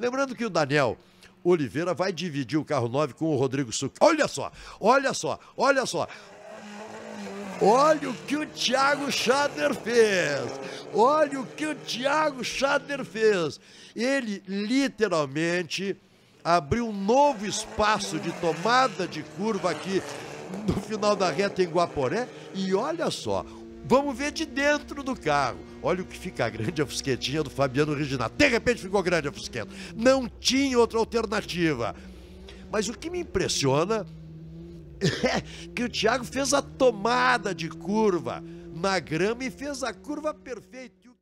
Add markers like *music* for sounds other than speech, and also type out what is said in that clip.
Lembrando que o Daniel Oliveira vai dividir o carro 9 com o Rodrigo Suc. Olha só, olha só, olha só. Olha o que o Thiago Schader fez! Olha o que o Thiago Schader fez! Ele literalmente abriu um novo espaço de tomada de curva aqui no final da reta em Guaporé. E olha só, Vamos ver de dentro do carro. Olha o que fica grande a fusquetinha do Fabiano Reginato. De repente ficou grande a fusqueta. Não tinha outra alternativa. Mas o que me impressiona é *laughs* que o Thiago fez a tomada de curva na grama e fez a curva perfeita.